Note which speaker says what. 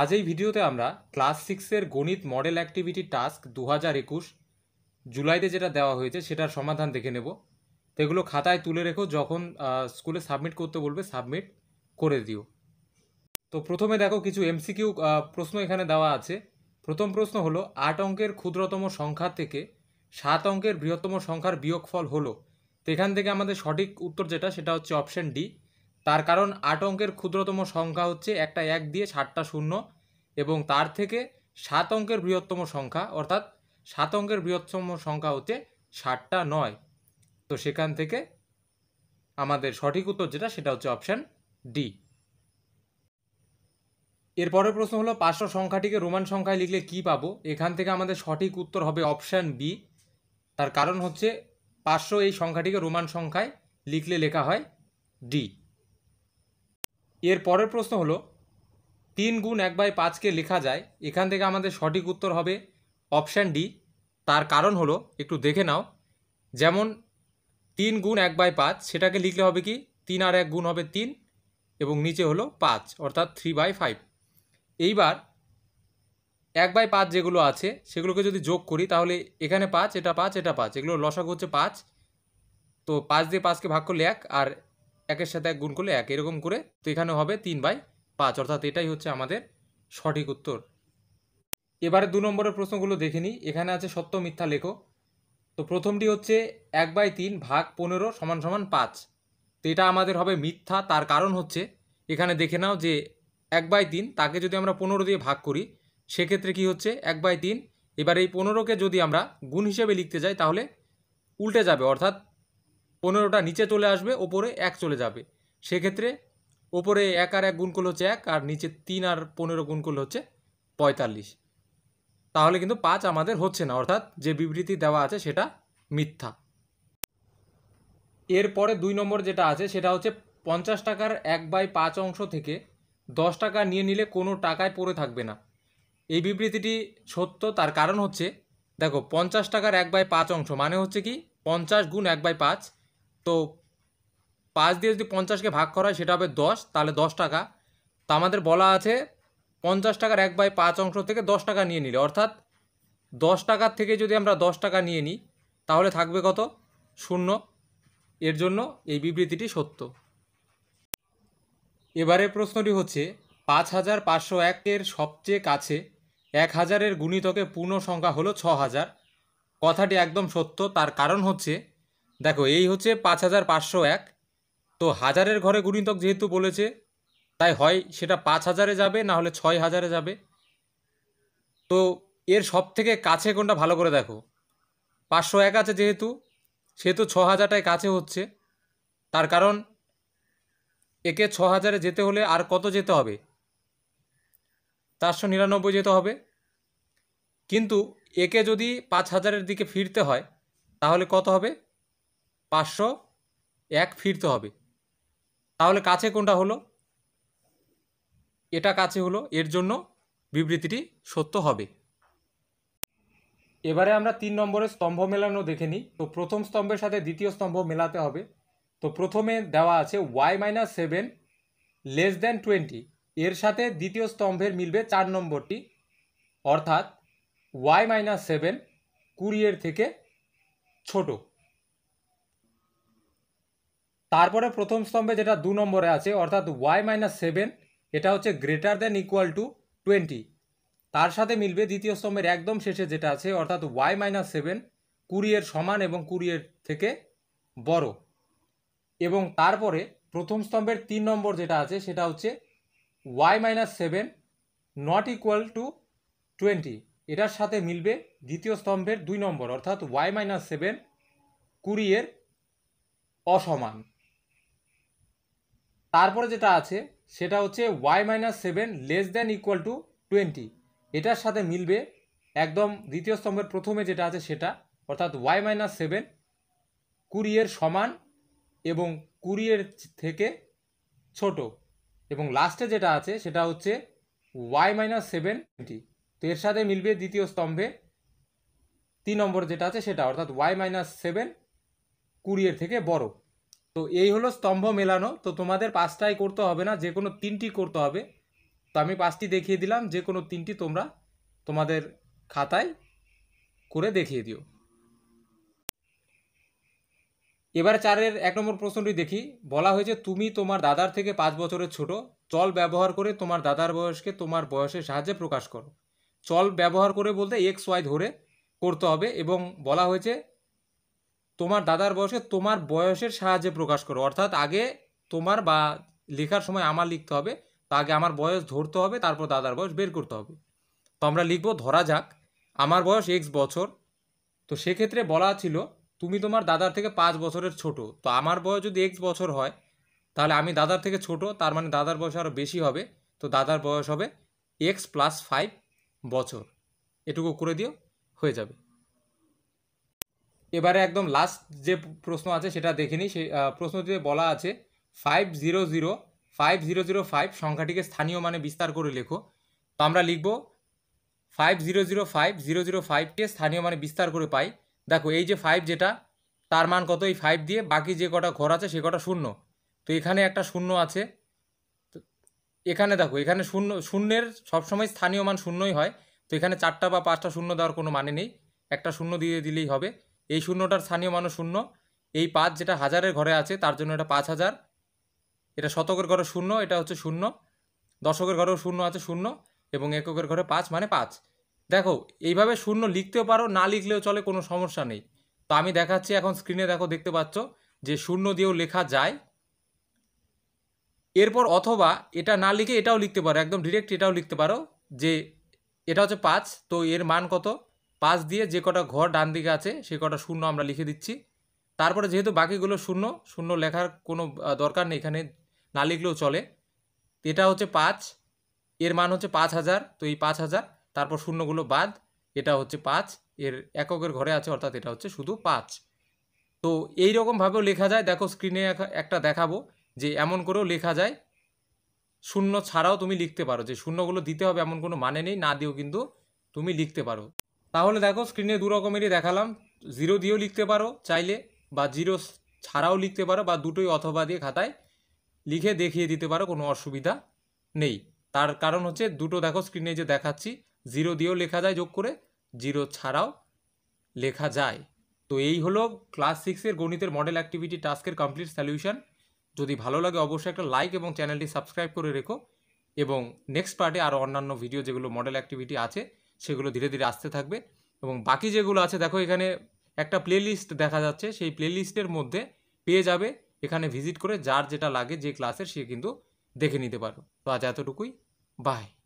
Speaker 1: আজ এই ভিডিওতে আমরা ক্লাস সিক্সের গণিত মডেল অ্যাক্টিভিটি টাস্ক দু হাজার একুশ জুলাইতে যেটা দেওয়া হয়েছে সেটার সমাধান দেখে নেব তো এগুলো খাতায় তুলে রেখো যখন স্কুলে সাবমিট করতে বলবে সাবমিট করে দিও তো প্রথমে দেখো কিছু এমসিকিউ প্রশ্ন এখানে দেওয়া আছে প্রথম প্রশ্ন হলো আট অঙ্কের ক্ষুদ্রতম সংখ্যা থেকে সাত অঙ্কের বৃহত্তম সংখ্যার বিয়োগফল হলো তো এখান থেকে আমাদের সঠিক উত্তর যেটা সেটা হচ্ছে অপশন ডি তার কারণ আট অঙ্কের ক্ষুদ্রতম সংখ্যা হচ্ছে একটা এক দিয়ে সাতটা শূন্য এবং তার থেকে সাত অঙ্কের বৃহত্তম সংখ্যা অর্থাৎ সাত অঙ্কের বৃহত্তম সংখ্যা হচ্ছে ষাটটা নয় তো সেখান থেকে আমাদের সঠিক উত্তর যেটা সেটা হচ্ছে অপশান ডি এরপরের প্রশ্ন হলো পাঁচশো সংখ্যাটিকে রোমান সংখ্যায় লিখলে কি পাবো এখান থেকে আমাদের সঠিক উত্তর হবে অপশান বি তার কারণ হচ্ছে পাঁচশো এই সংখ্যাটিকে রোমান সংখ্যায় লিখলে লেখা হয় ডি এর পরের প্রশ্ন হলো তিন গুণ এক বাই পাঁচকে লেখা যায় এখান থেকে আমাদের সঠিক উত্তর হবে অপশান ডি তার কারণ হলো একটু দেখে নাও যেমন তিন গুণ এক বাই পাঁচ সেটাকে লিখলে হবে কি তিন আর এক গুণ হবে তিন এবং নিচে হলো পাঁচ অর্থাৎ থ্রি বাই ফাইভ এইবার এক বাই পাঁচ যেগুলো আছে সেগুলোকে যদি যোগ করি তাহলে এখানে পাঁচ এটা পাঁচ এটা পাঁচ এগুলো লসাগু হচ্ছে পাঁচ তো পাঁচ দিয়ে পাঁচকে ভাগ করলে এক আর একের সাথে এক গুণ করলে এক এরকম করে তো এখানে হবে তিন বাই পাঁচ অর্থাৎ এটাই হচ্ছে আমাদের সঠিক উত্তর এবারে দু নম্বরের প্রশ্নগুলো দেখে নিই এখানে আছে সত্য মিথ্যা লেখো তো প্রথমটি হচ্ছে এক বাই তিন ভাগ পনেরো সমান সমান পাঁচ তো এটা আমাদের হবে মিথ্যা তার কারণ হচ্ছে এখানে দেখে নাও যে এক বাই তিন তাকে যদি আমরা পনেরো দিয়ে ভাগ করি সেক্ষেত্রে কি হচ্ছে এক বাই তিন এবার এই পনেরোকে যদি আমরা গুণ হিসেবে লিখতে যাই তাহলে উল্টে যাবে অর্থাৎ পনেরোটা নিচে চলে আসবে ওপরে এক চলে যাবে সেক্ষেত্রে ওপরে এক আর এক গুণ করলে হচ্ছে এক আর নিচে তিন আর পনেরো গুণ করলে হচ্ছে পঁয়তাল্লিশ তাহলে কিন্তু পাঁচ আমাদের হচ্ছে না অর্থাৎ যে বিবৃতি দেওয়া আছে সেটা মিথ্যা এরপরে দুই নম্বর যেটা আছে সেটা হচ্ছে পঞ্চাশ টাকার এক বাই পাঁচ অংশ থেকে দশ টাকা নিয়ে নিলে কোনো টাকায় পড়ে থাকবে না এই বিবৃতিটি সত্য তার কারণ হচ্ছে দেখো পঞ্চাশ টাকার এক বাই পাঁচ অংশ মানে হচ্ছে কি পঞ্চাশ গুণ এক বাই পাঁচ তো পাঁচ দিয়ে যদি পঞ্চাশকে ভাগ করা হয় সেটা হবে দশ তাহলে দশ টাকা তো আমাদের বলা আছে পঞ্চাশ টাকার এক বাই পাঁচ অংশ থেকে দশ টাকা নিয়ে নিলে অর্থাৎ দশ টাকার থেকে যদি আমরা দশ টাকা নিয়ে নিই তাহলে থাকবে কত শূন্য এর জন্য এই বিবৃতিটি সত্য এবারে প্রশ্নটি হচ্ছে পাঁচ হাজার পাঁচশো একের সবচেয়ে কাছে এক হাজারের গুণিতকে পূর্ণ সংখ্যা হলো ছ হাজার কথাটি একদম সত্য তার কারণ হচ্ছে দেখো এই হচ্ছে পাঁচ হাজার পাঁচশো এক তো হাজারের ঘরে গুণিতক যেহেতু বলেছে তাই হয় সেটা পাঁচ হাজারে যাবে না হলে ছয় হাজারে যাবে তো এর সব থেকে কাছে কোনটা ভালো করে দেখো পাঁচশো এক আছে যেহেতু সেহেতু ছ হাজারটায় কাছে হচ্ছে তার কারণ একে ছ হাজারে যেতে হলে আর কত যেতে হবে চারশো নিরানব্বই যেতে হবে কিন্তু একে যদি পাঁচ হাজারের দিকে ফিরতে হয় তাহলে কত হবে পাঁচশো এক ফিরতে হবে তাহলে কাছে কোনটা হলো এটা কাছে হলো এর জন্য বিবৃতিটি সত্য হবে এবারে আমরা তিন নম্বরে স্তম্ভ মেলানো দেখে নিই তো প্রথম স্তম্ভের সাথে দ্বিতীয় স্তম্ভ মেলাতে হবে তো প্রথমে দেওয়া আছে Y minus seven less than twenty এর সাথে দ্বিতীয় স্তম্ভের মিলবে চার নম্বরটি অর্থাৎ ওয়াই মাইনাস সেভেন কুড়ি এর থেকে ছোটো তারপরে প্রথম স্তম্ভে যেটা দু নম্বরে আছে অর্থাৎ ওয়াই মাইনাস সেভেন এটা হচ্ছে greater than equal to twenty তার সাথে মিলবে দ্বিতীয় স্তম্ভের একদম শেষে যেটা আছে অর্থাৎ ওয়াই মাইনাস সেভেন কুড়িয়ের সমান এবং কুড়িয়ের থেকে বড় এবং তারপরে প্রথম স্তম্ভের তিন নম্বর যেটা আছে সেটা হচ্ছে Y minus seven not equal to twenty এটার সাথে মিলবে দ্বিতীয় স্তম্ভের দুই নম্বর অর্থাৎ ওয়াই মাইনাস সেভেন কুড়িয়ের অসমান তারপরে যেটা আছে সেটা হচ্ছে Y minus seven less than equal to twenty এটার সাথে মিলবে একদম দ্বিতীয় স্তম্ভের প্রথমে যেটা আছে সেটা অর্থাৎ ওয়াই মাইনাস সেভেন কুড়ি সমান এবং কুড়ি থেকে ছোট এবং লাস্টে যেটা আছে সেটা হচ্ছে ওয়াই মাইনাস সেভেন টোয়েন্টি তো এর সাথে মিলবে দ্বিতীয় স্তম্ভে তিন নম্বর যেটা আছে সেটা অর্থাৎ ওয়াই মাইনাস সেভেন কুড়ি থেকে বড় তো এই হলো স্তম্ভ মেলানো তো তোমাদের পাঁচটাই করতে হবে না যে কোনো তিনটি করতে হবে তো আমি পাঁচটি দেখিয়ে দিলাম যে কোনো তিনটি তোমরা তোমাদের খাতায় করে দেখিয়ে দিও এবার চারের এক নম্বর প্রশ্নটি দেখি বলা হয়েছে তুমি তোমার দাদার থেকে পাঁচ বছরের ছোট চল ব্যবহার করে তোমার দাদার বয়সকে তোমার বয়সের সাহায্যে প্রকাশ করো চল ব্যবহার করে বলতে এক্স ওয়াই ধরে করতে হবে এবং বলা হয়েছে তোমার দাদার বয়সকে তোমার বয়সের সাহায্যে প্রকাশ করো অর্থাৎ আগে তোমার বা লেখার সময় আমার লিখতে হবে তা আগে আমার বয়স ধরতে হবে তারপর দাদার বয়স বের করতে হবে তো আমরা লিখব ধরা যাক আমার বয়স এক্স বছর তো সেক্ষেত্রে বলা ছিল তুমি তোমার দাদার থেকে পাঁচ বছরের ছোট তো আমার বয়স যদি এক্স বছর হয় তাহলে আমি দাদার থেকে ছোট তার মানে দাদার বয়স আরও বেশি হবে তো দাদার বয়স হবে এক্স প্লাস ফাইভ বছর এটুকু করে দিও হয়ে যাবে এবারে একদম লাস্ট যে প্রশ্ন আছে সেটা দেখে নিই সে প্রশ্নটিতে বলা আছে five zero zero five zero zero five সংখ্যাটিকে স্থানীয় মানে বিস্তার করে লেখো তো আমরা লিখব five zero zero five zero zero ফাইভকে স্থানীয় মানে বিস্তার করে পাই দেখো এই যে ফাইভ যেটা তার মান কত এই ফাইভ দিয়ে বাকি যে কটা ঘর আছে সে কটা শূন্য তো এখানে একটা শূন্য আছে এখানে দেখো এখানে শূন্য শূন্যের সবসময় স্থানীয় মান শূন্যই হয় তো এখানে চারটা বা পাঁচটা শূন্য দেওয়ার কোনো মানে নেই একটা শূন্য দিয়ে দিলেই হবে এই শূন্যটার স্থানীয় মানুষ শূন্য এই পাঁচ যেটা হাজারের ঘরে আছে তার জন্য এটা পাঁচ হাজার এটা শতকের ঘরে শূন্য এটা হচ্ছে শূন্য দশকের ঘরেও শূন্য আছে শূন্য এবং এককের ঘরে পাঁচ মানে পাঁচ দেখো এইভাবে শূন্য লিখতেও পারো না লিখলেও চলে কোনো সমস্যা নেই তো আমি দেখাচ্ছি এখন স্ক্রিনে দেখো দেখতে পাচ্ছ যে শূন্য দিয়েও লেখা যায় এরপর অথবা এটা না লিখে এটাও লিখতে পারো একদম ডিরেক্ট এটাও লিখতে পারো যে এটা হচ্ছে পাঁচ তো এর মান কত পাঁচ দিয়ে যে কটা ঘর ডান দিকে আছে সে কটা শূন্য আমরা লিখে দিচ্ছি তারপরে যেহেতু বাকিগুলো শূন্য শূন্য লেখার কোনো দরকার নেই এখানে না লিখলেও চলে এটা হচ্ছে পাঁচ এর মান হচ্ছে পাঁচ হাজার তো এই পাঁচ হাজার তারপর শূন্যগুলো বাদ এটা হচ্ছে পাঁচ এর এককের ঘরে আছে অর্থাৎ এটা হচ্ছে শুধু পাঁচ তো এই রকমভাবেও লেখা যায় দেখো স্ক্রিনে একটা দেখাবো যে এমন করেও লেখা যায় শূন্য ছাড়াও তুমি লিখতে পারো যে শূন্যগুলো দিতে হবে এমন কোনো মানে নেই না দিয়েও কিন্তু তুমি লিখতে পারো তাহলে দেখো স্ক্রিনে দু রকমেরই দেখালাম জিরো দিয়েও লিখতে পারো চাইলে বা জিরো ছাড়াও লিখতে পারো বা দুটোই অথবা দিয়ে খাতায় লিখে দেখিয়ে দিতে পারো কোনো অসুবিধা নেই তার কারণ হচ্ছে দুটো দেখো স্ক্রিনে যে দেখাচ্ছি জিরো দিয়েও লেখা যায় যোগ করে জিরো ছাড়াও লেখা যায় তো এই হলো ক্লাস সিক্সের গণিতের মডেল অ্যাক্টিভিটি টাস্কের কমপ্লিট সলিউশন যদি ভালো লাগে অবশ্যই একটা লাইক এবং চ্যানেলটি সাবস্ক্রাইব করে রেখো এবং নেক্সট পার্টে আরও অন্যান্য ভিডিও যেগুলো মডেল অ্যাক্টিভিটি আছে সেগুলো ধীরে ধীরে আসতে থাকবে এবং বাকি যেগুলো আছে দেখো এখানে একটা প্লেলিস্ট দেখা যাচ্ছে সেই প্লেলিস্টের মধ্যে পেয়ে যাবে এখানে ভিজিট করে যার যেটা লাগে যে ক্লাসের সে কিন্তু দেখে নিতে পারো তো আজ এতটুকুই বাই